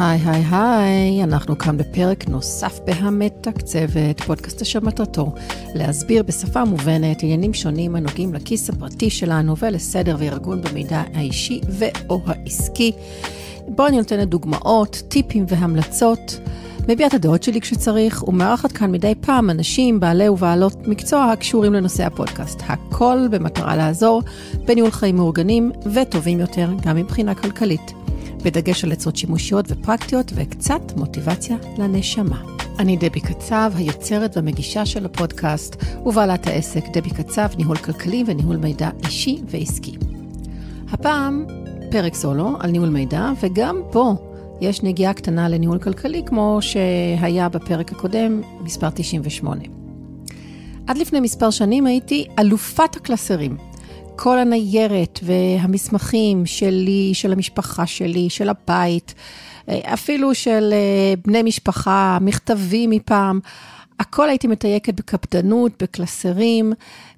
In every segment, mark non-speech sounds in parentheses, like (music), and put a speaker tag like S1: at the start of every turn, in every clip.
S1: היי היי היי, אנחנו כאן בפרק נוסף בהמתקצבת, פודקאסט אשר מטרתו להסביר בשפה מובנת עניינים שונים הנוגעים לכיס הפרטי שלנו ולסדר וארגון במידע האישי ו/או העסקי. בואו אני נותנת דוגמאות, טיפים והמלצות, מביעה את הדעות שלי כשצריך, ומארחת כאן מדי פעם אנשים, בעלי ובעלות מקצוע הקשורים לנושא הפודקאסט. הכל במטרה לעזור בניהול חיים מאורגנים וטובים יותר, גם מבחינה כלכלית. בדגש על עצות שימושיות ופרקטיות וקצת מוטיבציה לנשמה. אני דבי קצב, היוצרת והמגישה של הפודקאסט, ובעלת העסק דבי קצב, ניהול כלכלי וניהול מידע אישי ועסקי. הפעם פרק סולו על ניהול מידע, וגם פה יש נגיעה קטנה לניהול כלכלי, כמו שהיה בפרק הקודם, מספר 98. עד לפני מספר שנים הייתי אלופת הקלסרים. כל הניירת והמסמכים שלי, של המשפחה שלי, של הבית, אה, אפילו של אה, בני משפחה, מכתבים מפעם. הכל הייתי מתייקת בקפדנות, בקלסרים,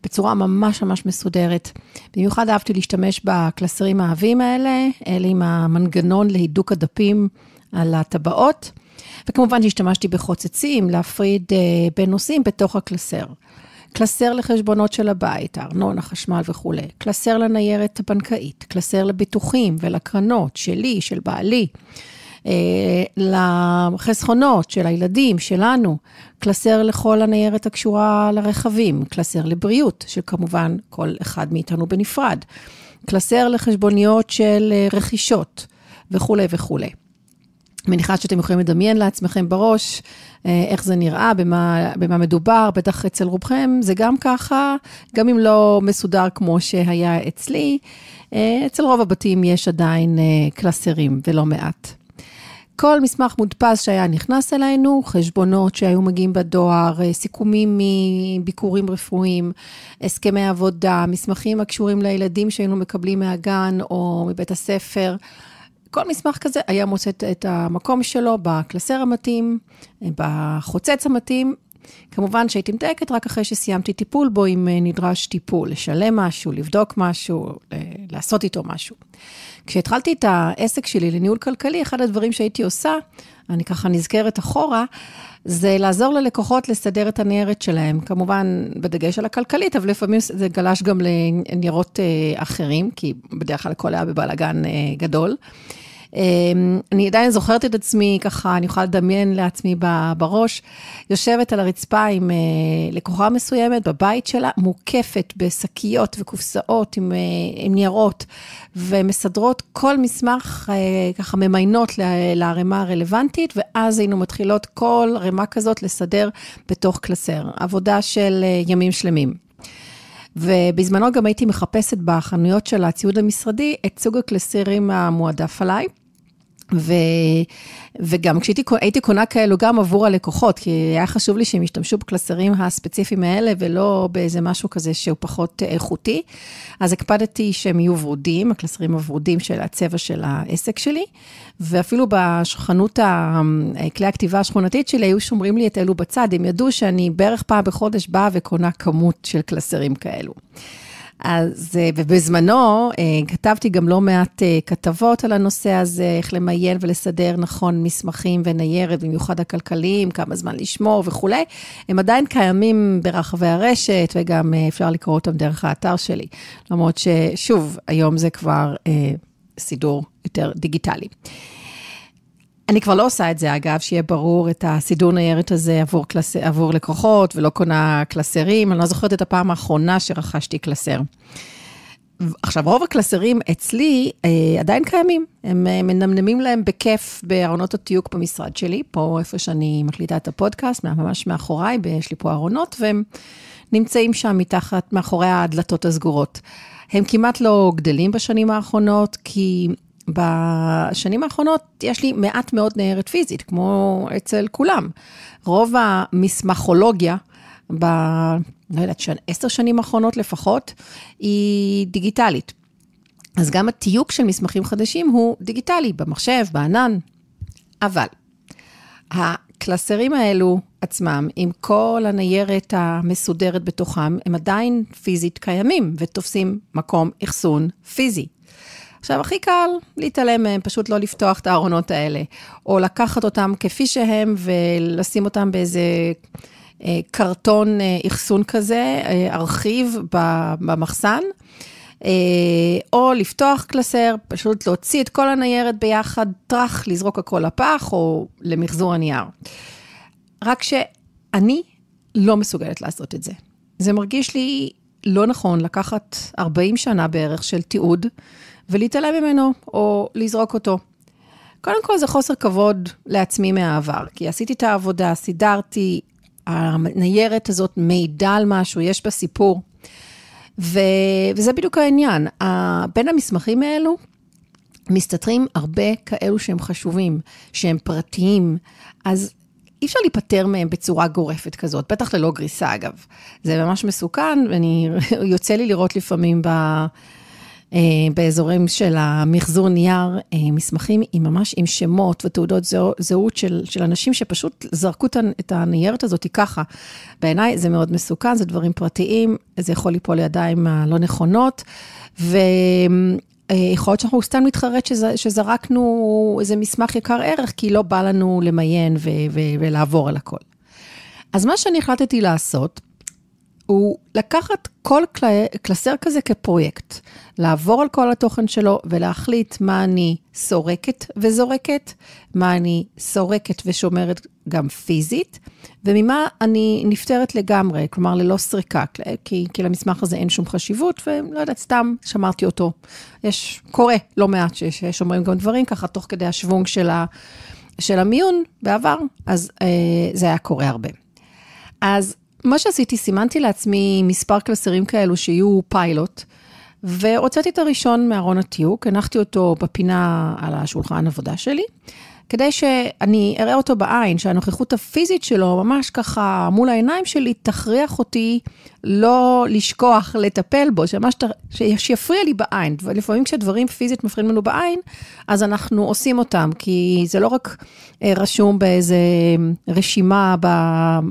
S1: בצורה ממש ממש מסודרת. במיוחד אהבתי להשתמש בקלסרים העבים האלה, אלה עם המנגנון להידוק הדפים על הטבעות, וכמובן שהשתמשתי בחוצצים להפריד אה, בין נושאים בתוך הקלסר. קלסר לחשבונות של הבית, הארנון, החשמל וכולי, קלסר לניירת הבנקאית, קלסר לביטוחים ולקרנות שלי, של בעלי. אה, לחסכונות של הילדים, שלנו, קלסר לכל הניירת הקשורה לרכבים, קלסר לבריאות, שכמובן כל אחד מאיתנו בנפרד, קלסר לחשבוניות של אה, רכישות וכולי וכולי. מניחה שאתם יכולים לדמיין לעצמכם בראש אה, איך זה נראה, במה, במה מדובר, בטח אצל רובכם זה גם ככה, גם אם לא מסודר כמו שהיה אצלי, אה, אצל רוב הבתים יש עדיין אה, קלסרים ולא מעט. כל מסמך מודפס שהיה נכנס אלינו, חשבונות שהיו מגיעים בדואר, סיכומים מביקורים רפואיים, הסכמי עבודה, מסמכים הקשורים לילדים שהיינו מקבלים מהגן או מבית הספר. כל מסמך כזה היה מוצא את המקום שלו בקלסר המתאים, אה, בחוצץ המתאים. כמובן שהייתי מדייקת רק אחרי שסיימתי טיפול בו, אם אה, נדרש טיפול, לשלם משהו, לבדוק משהו, אה, לעשות איתו משהו. כשהתחלתי את העסק שלי לניהול כלכלי, אחד הדברים שהייתי עושה, אני ככה נזכרת אחורה, זה לעזור ללקוחות לסדר את הניירת שלהם. כמובן, בדגש על הכלכלית, אבל לפעמים זה גלש גם לניירות אה, אחרים, כי בדרך כלל הכל היה בבלאגן אה, גדול. אמ, אני עדיין זוכרת את עצמי, ככה, אני יכולה לדמיין לעצמי בראש, יושבת על הרצפה עם אה, לקוחה מסוימת בבית שלה, מוקפת בשקיות וקופסאות עם, אה, עם ניירות, ומסדרות כל מסמך, אה, ככה ממיינות לערימה הרלוונטית, ואז היינו מתחילות כל ערימה כזאת לסדר בתוך קלסר. עבודה של ימים שלמים. ובזמנו גם הייתי מחפשת בחנויות של הציוד המשרדי את סוג הקלסרים המועדף עליי. ו... וגם כשהייתי קונה כאלו גם עבור הלקוחות, כי היה חשוב לי שהם ישתמשו בקלסרים הספציפיים האלה ולא באיזה משהו כזה שהוא פחות איכותי. אז הקפדתי שהם יהיו ורודים, הקלסרים הוורודים של הצבע של העסק שלי, ואפילו בחנות כלי הכתיבה השכונתית שלי היו שומרים לי את אלו בצד, הם ידעו שאני בערך פעם בחודש באה וקונה כמות של קלסרים כאלו. אז, אה, ובזמנו אה, כתבתי גם לא מעט אה, כתבות על הנושא הזה, איך למיין ולסדר נכון מסמכים וניירת, במיוחד הכלכליים, כמה זמן לשמור וכולי. הם עדיין קיימים ברחבי הרשת, וגם אפשר לקרוא אותם דרך האתר שלי. למרות ששוב, היום זה כבר אה, סידור יותר דיגיטלי. אני כבר לא עושה את זה, אגב, שיהיה ברור את הסידור ניירת הזה עבור, קלס... עבור לקוחות, ולא קונה קלסרים. אני לא זוכרת את הפעם האחרונה שרכשתי קלסר. עכשיו, רוב הקלסרים אצלי אה, עדיין קיימים. הם אה, מנמנמים להם בכיף בארונות הטיוק במשרד שלי, פה איפה שאני מקליטה את הפודקאסט, ממש מאחוריי, יש לי פה ארונות, והם נמצאים שם מתחת, מאחורי הדלתות הסגורות. הם כמעט לא גדלים בשנים האחרונות, כי בשנים האחרונות יש לי מעט מאוד ניירת פיזית, כמו אצל כולם. רוב המסמכולוגיה, ב... לא יודעת, עשר שנים האחרונות לפחות, היא דיגיטלית. אז גם התיוק של מסמכים חדשים הוא דיגיטלי, במחשב, בענן. אבל הקלסרים האלו עצמם, עם כל הניירת המסודרת בתוכם, הם עדיין פיזית קיימים ותופסים מקום אחסון פיזי. עכשיו, הכי קל להתעלם מהם, פשוט לא לפתוח את הארונות האלה, או לקחת אותם כפי שהם ולשים אותם באיזה... אה, קרטון אה, אחסון כזה, אה, ארכיב במחסן, או לפתוח קלסר, פשוט להוציא את כל הניירת ביחד, טראח, לזרוק הכל לפח או למחזור הנייר. רק שאני לא מסוגלת לעשות את זה. זה מרגיש לי לא נכון לקחת 40 שנה בערך של תיעוד ולהתעלם ממנו, או לזרוק אותו. קודם כל זה חוסר כבוד לעצמי מהעבר, כי עשיתי את העבודה, סידרתי, הניירת הזאת מעידה על משהו, יש בה סיפור. ו... וזה בדיוק העניין. בין המסמכים האלו מסתתרים הרבה כאלו שהם חשובים, שהם פרטיים, אז אי אפשר להיפטר מהם בצורה גורפת כזאת, בטח ללא גריסה אגב. זה ממש מסוכן, ואני, (laughs) יוצא לי לראות לפעמים ב... אה, באזורים של המחזור נייר, אה, מסמכים עם ממש עם שמות ותעודות זהות של, של אנשים שפשוט זרקו את הניירת הזאת ככה. בעיניי זה מאוד מסוכן, זה דברים פרטיים, זה יכול ליפול לידיים הלא נכונות, ו... אה, יכול להיות שאנחנו סתם נתחרט שזרקנו איזה מסמך יקר ערך, כי לא בא לנו למיין ו- ו- ולעבור על הכל. אז מה שאני החלטתי לעשות, הוא לקחת כל קל... קלסר כזה כפרויקט, לעבור על כל התוכן שלו ולהחליט מה אני סורקת וזורקת, מה אני סורקת ושומרת גם פיזית, וממה אני נפטרת לגמרי, כלומר ללא סריקה, כי, כי למסמך הזה אין שום חשיבות, ולא יודעת, סתם שמרתי אותו. יש, קורה לא מעט ש... ששומרים גם דברים ככה תוך כדי השוונג של, ה, של המיון בעבר, אז אה, זה היה קורה הרבה. אז מה שעשיתי, סימנתי לעצמי מספר קלסרים כאלו שיהיו פיילוט, והוצאתי את הראשון מארון הטיוק, הנחתי אותו בפינה על השולחן עבודה שלי, כדי שאני אראה אותו בעין, שהנוכחות הפיזית שלו, ממש ככה מול העיניים שלי, תכריח אותי לא לשכוח לטפל בו, שמה שת, שיפריע לי בעין. לפעמים כשדברים פיזית מפריעים לנו בעין, אז אנחנו עושים אותם, כי זה לא רק אה, רשום באיזה אמ, רשימה ב,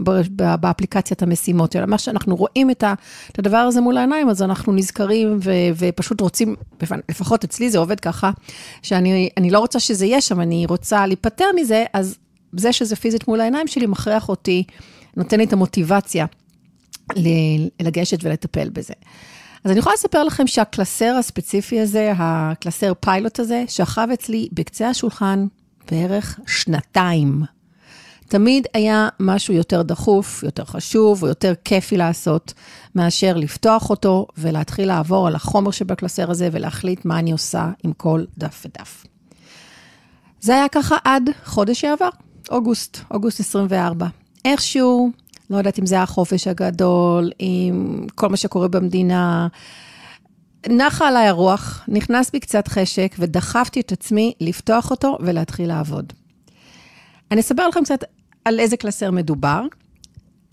S1: ב, ב, באפליקציית המשימות, אלא מה שאנחנו רואים את, ה, את הדבר הזה מול העיניים, אז אנחנו נזכרים ו, ופשוט רוצים, לפחות אצלי זה עובד ככה, שאני לא רוצה שזה יהיה שם, אני רוצה להיפטר מזה, אז זה שזה פיזית מול העיניים שלי מכריח אותי, נותן לי את המוטיבציה. לגשת ולטפל בזה. אז אני יכולה לספר לכם שהקלסר הספציפי הזה, הקלסר פיילוט הזה, שכב אצלי בקצה השולחן בערך שנתיים. תמיד היה משהו יותר דחוף, יותר חשוב או יותר כיפי לעשות, מאשר לפתוח אותו ולהתחיל לעבור על החומר שבקלסר הזה ולהחליט מה אני עושה עם כל דף ודף. זה היה ככה עד חודש שעבר, אוגוסט, אוגוסט 24. איכשהו לא יודעת אם זה החופש הגדול, עם כל מה שקורה במדינה. נחה עליי הרוח, נכנס בי קצת חשק, ודחפתי את עצמי לפתוח אותו ולהתחיל לעבוד. אני אספר לכם קצת על איזה קלסר מדובר.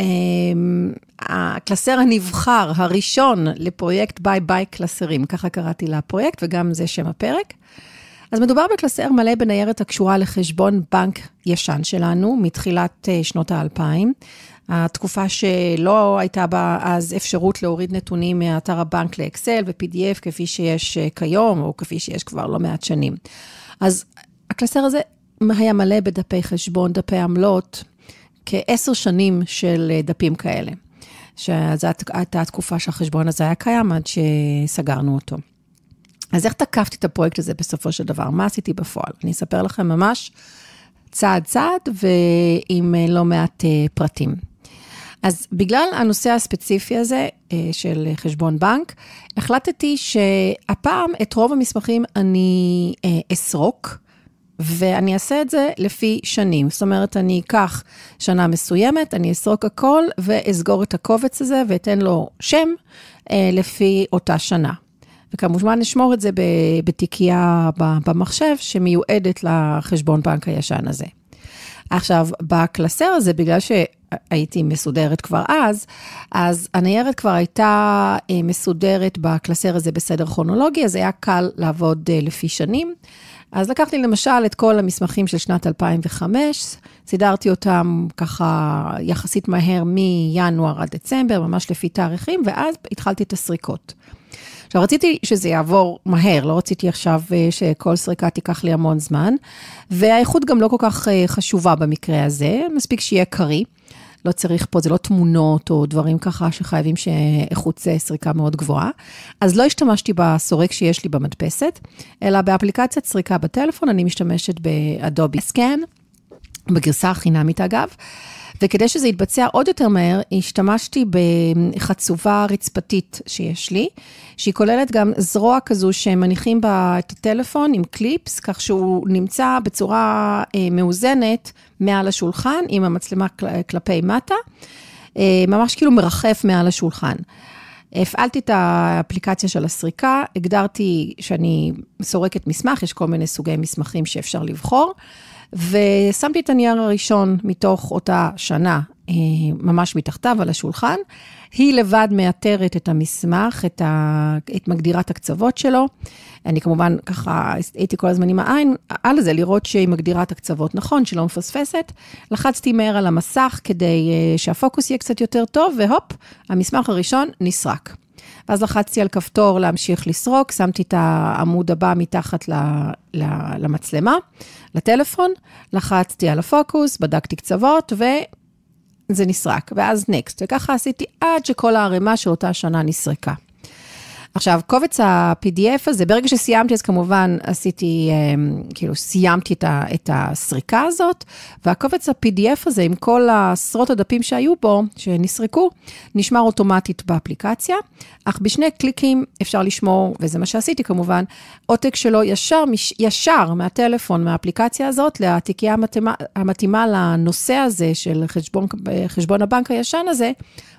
S1: אמ, הקלסר הנבחר, הראשון לפרויקט ביי ביי קלסרים, ככה קראתי לפרויקט וגם זה שם הפרק. אז מדובר בקלסר מלא בניירת הקשורה לחשבון בנק ישן שלנו, מתחילת אה, שנות האלפיים. התקופה שלא הייתה בה אז אפשרות להוריד נתונים מאתר הבנק לאקסל ו-PDF כפי שיש אה, כיום, או כפי שיש כבר לא מעט שנים. אז הקלסר הזה היה מלא בדפי חשבון, דפי עמלות, כעשר שנים של אה, דפים כאלה. שזו הייתה התקופה שהחשבון הזה היה קיים עד שסגרנו אותו. אז איך תקפתי את הפרויקט הזה בסופו של דבר? מה עשיתי בפועל? אני אספר לכם ממש צעד צעד ועם אה, לא מעט פרטים. אז בגלל הנושא הספציפי הזה אה, של חשבון בנק, החלטתי שהפעם את רוב המסמכים אני אה, אסרוק. ואני אעשה את זה לפי שנים. זאת אומרת, אני אקח שנה מסוימת, אני אסרוק הכל ואסגור את הקובץ הזה ואתן לו שם אה, לפי אותה שנה. וכמובן נשמור את זה בתיקייה במחשב שמיועדת לחשבון בנק הישן הזה. עכשיו, בקלסר הזה, בגלל ש... הייתי מסודרת כבר אז, אז הניירת כבר הייתה אה, מסודרת בקלסר הזה בסדר כרונולוגי, אז היה קל לעבוד אה, לפי שנים. אז לקחתי למשל את כל המסמכים של שנת 2005, סידרתי אותם ככה יחסית מהר מינואר עד דצמבר, ממש לפי תאריכים, ואז התחלתי את הסריקות. עכשיו, רציתי שזה יעבור מהר, לא רציתי עכשיו אה, שכל סריקה תיקח לי המון זמן, והאיכות גם לא כל כך חשובה במקרה הזה, מספיק שיהיה קריא. לא צריך פה, זה לא תמונות או דברים ככה שחייבים שאיכות סריקה מאוד גבוהה. אז לא השתמשתי בסורק שיש לי במדפסת, אלא באפליקציית סריקה בטלפון, אני משתמשת באדובי סקן, בגרסה החינמית אגב. וכדי שזה יתבצע עוד יותר מהר, השתמשתי בחצובה רצפתית שיש לי, שהיא כוללת גם זרוע כזו שמניחים בה את הטלפון עם קליפס, כך שהוא נמצא בצורה אה, מאוזנת מעל השולחן, עם המצלמה כלפי מטה, אה, ממש כאילו מרחף מעל השולחן. הפעלתי את האפליקציה של הסריקה, הגדרתי שאני סורקת מסמך, יש כל מיני סוגי מסמכים שאפשר לבחור, ושמתי את הנייר הראשון מתוך אותה שנה אה, ממש מתחתיו על השולחן. היא לבד מאתרת את המסמך, את, ה... את מגדירת הקצוות שלו. אני כמובן ככה הייתי כל הזמן עם העין על זה, לראות שהיא מגדירה את הקצוות נכון, שלא מפספסת. לחצתי מהר על המסך כדי אה, שהפוקוס יהיה קצת יותר טוב, והופ, המסמך הראשון נסרק. ואז לחצתי על כפתור להמשיך לסרוק, שמתי את העמוד הבא מתחת ל, ל, למצלמה, לטלפון, לחצתי על הפוקוס, בדקתי קצוות זה נסרק, ואז נקסט, וככה עשיתי עד שכל הערימה שאותה שנה נסרקה. עכשיו, קובץ ה-PDF הזה, ברגע שסיימתי, אז כמובן עשיתי, אמ, כאילו, סיימתי את, הסריקה הזאת, והקובץ ה-PDF הזה, עם כל עשרות הדפים שהיו בו, שנסרקו, נשמר אוטומטית באפליקציה, אך בשני קליקים אפשר לשמור, וזה מה שעשיתי כמובן, עותק שלו ישר, ישר מהטלפון, מהאפליקציה הזאת, לתיקייה המתאימה, המתאימה לנושא הזה של חשבון, חשבון הבנק הישן הזה,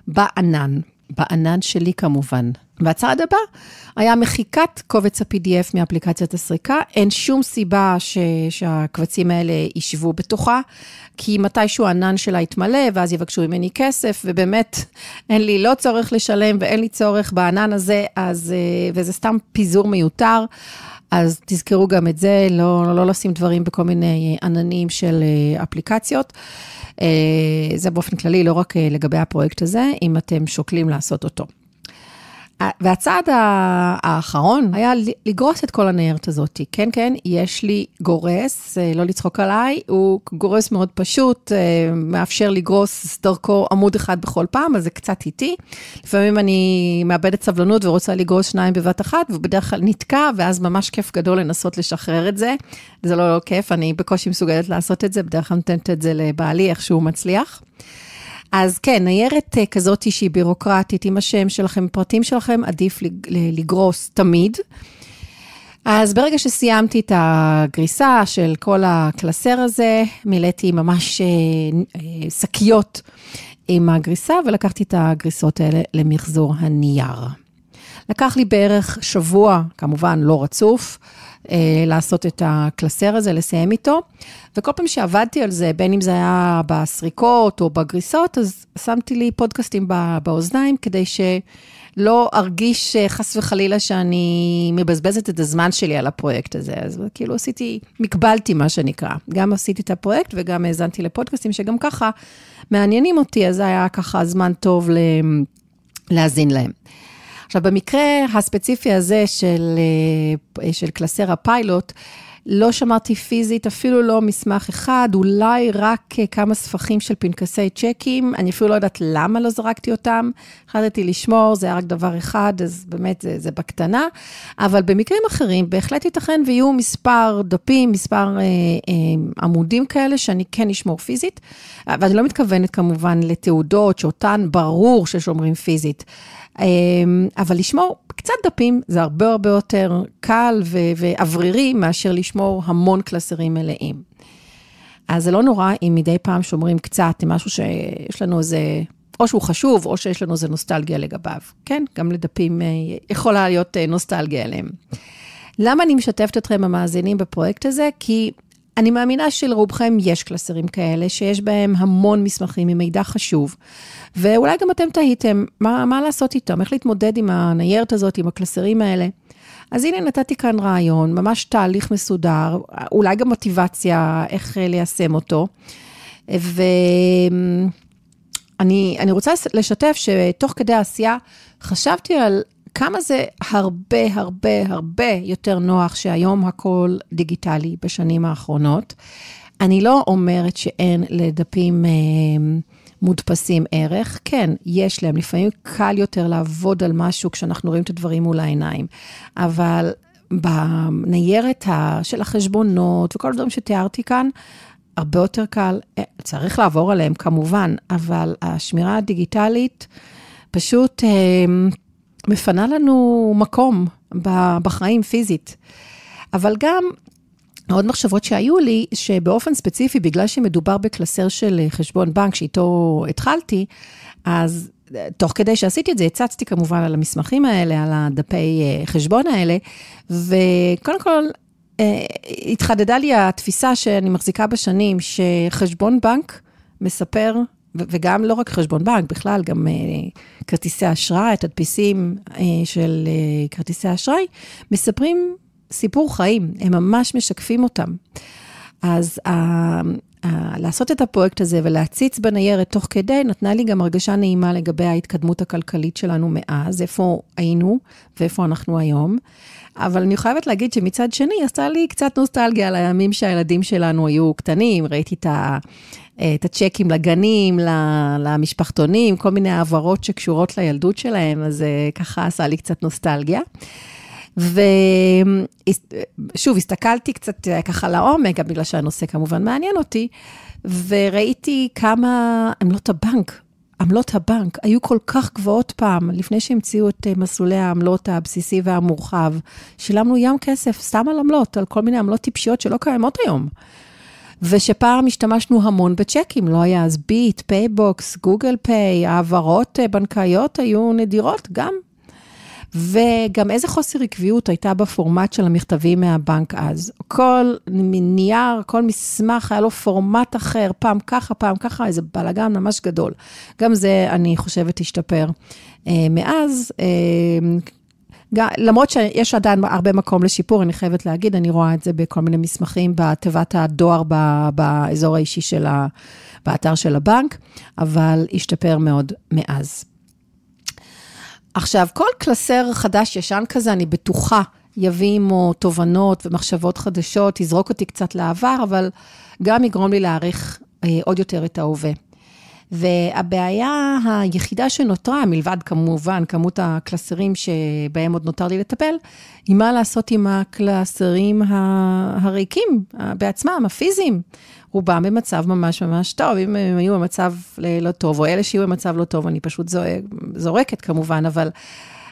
S1: בענן. בענן שלי כמובן. והצעד הבא היה מחיקת קובץ ה-PDF מאפליקציית הסריקה. אין שום סיבה ש, שהקבצים האלה ישבו בתוכה, כי מתישהו הענן שלה יתמלא, ואז יבקשו ממני כסף, ובאמת אין לי לא צורך לשלם ואין לי צורך בענן הזה, אז, אה, וזה סתם פיזור מיותר. אז תזכרו גם את זה, לא, לא לשים דברים בכל מיני אה, עננים של אה, אפליקציות. אה, זה באופן כללי, לא רק לגבי הפרויקט הזה, אם אתם שוקלים לעשות אותו. והצעד האחרון היה לגרוס את כל הניירת הזאת. כן, כן, יש לי גורס, אה, לא לצחוק עליי, הוא גורס מאוד פשוט, אה, מאפשר לגרוס דרכו עמוד אחד בכל פעם, אז זה קצת איטי. לפעמים אני מאבדת סבלנות ורוצה לגרוס שניים בבת אחת, ובדרך כלל נתקע, ואז ממש כיף גדול לנסות לשחרר את זה. זה לא, לא כיף, אני בקושי מסוגלת לעשות את זה, בדרך כלל נותנת את זה לבעלי, איך שהוא מצליח. אז כן, ניירת אה, כזאת שהיא בירוקרטית, עם השם שלכם, פרטים שלכם, עדיף לגרוס תמיד. אז ברגע שסיימתי את הגריסה של כל הקלסר הזה, מילאתי ממש אה, אה, שקיות עם הגריסה ולקחתי את הגריסות האלה למחזור הנייר. לקח לי בערך שבוע, כמובן לא רצוף, אה, לעשות את הקלסר הזה, לסיים איתו. וכל פעם שעבדתי על זה, בין אם זה היה בסריקות או בגריסות, אז שמתי לי פודקאסטים באוזניים כדי שלא ארגיש אה, חס וחלילה שאני מבזבזת את הזמן שלי על הפרויקט הזה. אז כאילו עשיתי, מקבלתי מה שנקרא. גם עשיתי את הפרויקט וגם האזנתי לפודקאסטים שגם ככה מעניינים אותי, אז זה היה ככה זמן טוב ל... להאזין להם. עכשיו, במקרה הספציפי הזה של, אה, של קלסר הפיילוט, לא שמרתי פיזית, אפילו לא מסמך אחד, אולי רק אה, כמה ספחים של פנקסי צ'קים, אני אפילו לא יודעת למה לא זרקתי אותם. החלטתי לשמור, זה היה רק דבר אחד, אז באמת זה, זה בקטנה. אבל במקרים אחרים, בהחלט ייתכן ויהיו מספר דפים, מספר אה, אה, עמודים כאלה, שאני כן אשמור פיזית. ואני לא מתכוונת כמובן לתעודות שאותן ברור ששומרים פיזית. אה, אבל לשמור קצת דפים זה הרבה הרבה יותר קל ואוורירי מאשר לשמור. לשמור המון קלסרים מלאים. אז זה לא נורא אם מדי פעם שומרים קצת משהו שיש לנו איזה, או שהוא חשוב, או שיש לנו איזה נוסטלגיה לגביו. כן, גם לדפים אה, יכולה להיות אה, נוסטלגיה אליהם. למה אני משתפת אתכם, המאזינים, בפרויקט הזה? כי אני מאמינה שלרובכם יש קלסרים כאלה, שיש בהם המון מסמכים עם מידע חשוב, ואולי גם אתם תהיתם מה, מה לעשות איתם, איך להתמודד עם הניירת הזאת, עם הקלסרים האלה. אז הנה נתתי כאן רעיון, ממש תהליך מסודר, אולי גם מוטיבציה איך ליישם אותו. ואני רוצה לשתף שתוך כדי העשייה חשבתי על כמה זה הרבה הרבה הרבה יותר נוח שהיום הכל דיגיטלי בשנים האחרונות. אני לא אומרת שאין לדפים אה, מודפסים ערך, כן, יש להם. לפעמים קל יותר לעבוד על משהו כשאנחנו רואים את הדברים מול העיניים, אבל בניירת של החשבונות וכל הדברים שתיארתי כאן, הרבה יותר קל, אה, צריך לעבור עליהם כמובן, אבל השמירה הדיגיטלית פשוט... אה, מפנה לנו מקום בחיים פיזית. אבל גם עוד מחשבות שהיו לי, שבאופן ספציפי, בגלל שמדובר בקלסר של אה, חשבון בנק שאיתו התחלתי, אז אה, תוך כדי שעשיתי את זה, הצצתי כמובן על המסמכים האלה, על הדפי אה, חשבון האלה, וקודם כל, התחדדה לי התפיסה שאני מחזיקה בשנים, שחשבון בנק מספר וגם לא רק חשבון בנק, בכלל, גם uh, כרטיסי אשראי, תדפיסים uh, אה, של uh, כרטיסי אשראי, מספרים סיפור חיים, הם ממש משקפים אותם. אז uh, uh, לעשות את הפרויקט הזה ולהציץ בניירת תוך כדי, נתנה לי גם הרגשה נעימה לגבי ההתקדמות הכלכלית שלנו מאז, איפה היינו ואיפה אנחנו היום. אבל אני חייבת להגיד שמצד שני, עשה לי קצת נוסטלגיה על הימים שהילדים שלנו היו קטנים, ראיתי את ה... את הצ'קים לגנים, למשפחתונים, כל מיני העברות שקשורות לילדות שלהם, אז אה, ככה עשה לי קצת נוסטלגיה. ושוב, הסתכלתי קצת אה, ככה לעומק, גם בגלל שהנושא כמובן מעניין אותי, וראיתי כמה עמלות לא הבנק עמלות הבנק היו כל כך גבוהות פעם, לפני שהמציאו את אה, מסלולי העמלות הבסיסי והמורחב. שילמנו ים כסף סתם על עמלות, על כל מיני עמלות טיפשיות שלא קיימות היום. ושפעם השתמשנו המון בצ'קים, לא היה אז ביט, פייבוקס, גוגל פיי, העברות אה, בנקאיות היו נדירות גם וגם איזה חוסר עקביות הייתה בפורמט של המכתבים מהבנק אז. כל נייר, כל מסמך היה לו פורמט אחר, פעם ככה, פעם ככה, איזה בלאגן ממש גדול. גם זה, אני חושבת, השתפר. אה, מאז, אה, גם, למרות שיש עדיין הרבה מקום לשיפור, אני חייבת להגיד, אני רואה את זה בכל מיני מסמכים בתיבת הדואר ב, באזור האישי של ה... באתר של הבנק, אבל השתפר מאוד מאז. עכשיו, כל קלסר חדש-ישן כזה, אני בטוחה, יביא עמו תובנות ומחשבות חדשות, יזרוק אותי קצת לעבר, אבל גם יגרום לי להעריך אה, עוד יותר את ההווה. והבעיה היחידה שנותרה, מלבד כמובן כמות הקלסרים שבהם עוד נותר לי לטפל, היא מה לעשות עם הקלסרים הריקים בעצמם, הפיזיים. רובם במצב ממש ממש טוב. אם הם היו במצב לא טוב, או אלה שיהיו במצב לא טוב, אני פשוט זורק, זורקת כמובן, אבל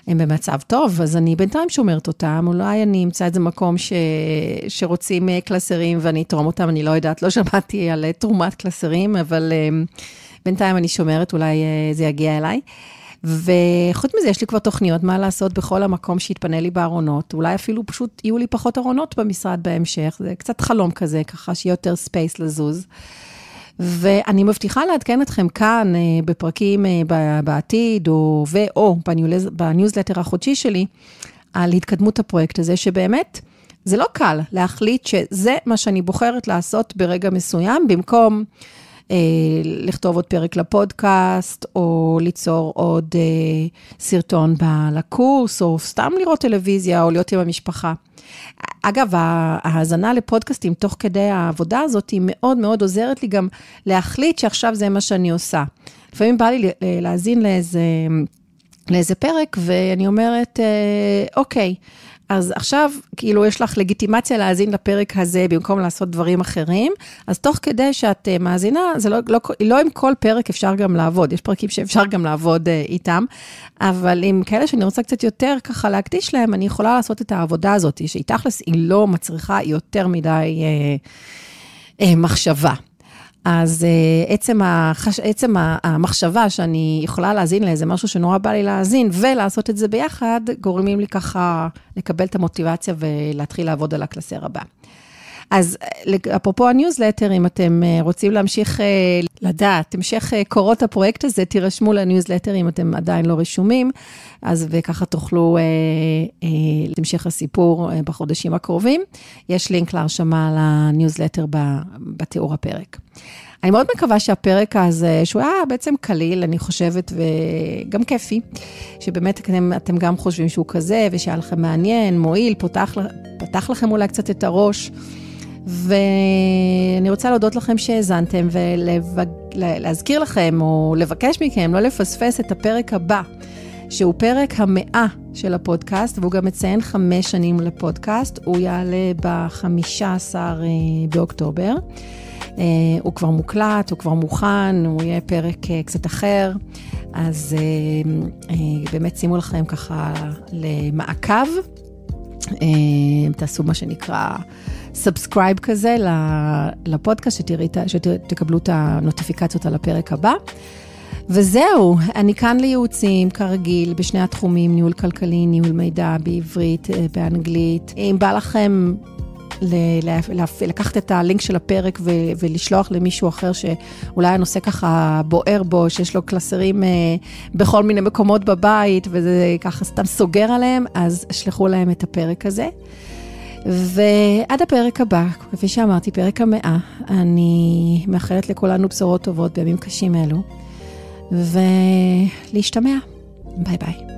S1: הם במצב טוב, אז אני בינתיים שומרת אותם, אולי אני אמצא איזה מקום ש... שרוצים אה, קלסרים ואני אתרום אותם, אני לא יודעת, לא (laughs) שמעתי על אה, תרומת קלסרים, אבל אה, בינתיים אני שומרת, אולי זה יגיע אליי. וחוץ מזה, יש לי כבר תוכניות מה לעשות בכל המקום שיתפנה לי בארונות. אולי אפילו פשוט יהיו לי פחות ארונות במשרד בהמשך, זה קצת חלום כזה, ככה שיהיה יותר ספייס לזוז. ואני מבטיחה לעדכן אתכם כאן אה, בפרקים אה, בעתיד, או, ו/או בניוזלטר החודשי שלי, על התקדמות הפרויקט הזה, שבאמת, זה לא קל להחליט שזה מה שאני בוחרת לעשות ברגע מסוים, במקום... אה, לכתוב עוד פרק לפודקאסט, או ליצור עוד אה, סרטון לקורס, או סתם לראות טלוויזיה, או להיות עם המשפחה. אגב, ההאזנה לפודקאסטים תוך כדי העבודה הזאת, היא מאוד מאוד עוזרת לי גם להחליט שעכשיו זה מה שאני עושה. לפעמים בא לי להאזין לאיזה... לאיזה פרק, ואני אומרת, אה, אוקיי, אז עכשיו, כאילו, יש לך לגיטימציה להאזין לפרק הזה במקום לעשות דברים אחרים, אז תוך כדי שאת uh, מאזינה, זה לא, לא, לא עם כל פרק אפשר גם לעבוד, יש פרקים שאפשר גם לעבוד uh, איתם, אבל עם כאלה שאני רוצה קצת יותר ככה להקדיש להם, אני יכולה לעשות את העבודה הזאת, שהיא תכלס, היא לא מצריכה יותר מדי... Uh, מחשבה. אז uh, עצם, החש... עצם המחשבה שאני יכולה להאזין לאיזה משהו שנורא בא לי להאזין, ולעשות את זה ביחד, גורמים לי ככה לקבל את המוטיבציה ולהתחיל לעבוד על הקלסר הבא. אז אה, אפרופו הניוזלטר, אם אתם אה, רוצים להמשיך אה, לדעת, המשך קורות הפרויקט הזה, תירשמו לניוזלטר אם אתם עדיין לא רשומים, אז וככה תוכלו אה, את המשך הסיפור אה, בחודשים הקרובים. יש לינק להרשמה לניוזלטר בתיאור הפרק. אני מאוד מקווה שהפרק הזה, שהוא היה בעצם קליל, אני חושבת, וגם כיפי, שבאמת אתם, אתם גם חושבים שהוא כזה, ושהיה לכם מעניין, מועיל, פותח, פתח לכם אולי קצת את הראש. ואני רוצה להודות לכם שהאזנתם ולהזכיר לכם, או לבקש מכם, לא לפספס את הפרק הבא. שהוא פרק המאה של הפודקאסט, והוא גם מציין חמש שנים לפודקאסט. הוא יעלה ב-15 אה, באוקטובר. אה, הוא כבר מוקלט, הוא כבר מוכן, הוא יהיה פרק אה, קצת אחר. אז באמת שימו לכם ככה למעקב. תעשו מה שנקרא סאבסקרייב כזה לפודקאסט, שתראי, שתקבלו את הנוטיפיקציות על הפרק הבא. וזהו, אני כאן לייעוצים, כרגיל, בשני התחומים, ניהול כלכלי, ניהול מידע בעברית, אה, באנגלית. אם בא לכם לקחת את הלינק של הפרק ו, ולשלוח למישהו אחר שאולי הנושא ככה בוער בו, שיש לו קלסרים אה, בכל מיני מקומות בבית, וזה ככה סתם סוגר עליהם, אז שלחו להם את הפרק הזה. ועד הפרק הבא, כפי שאמרתי, פרק המאה, אני מאחלת לכולנו בשורות טובות בימים קשים אלו, ולהשתמע. ביי ביי.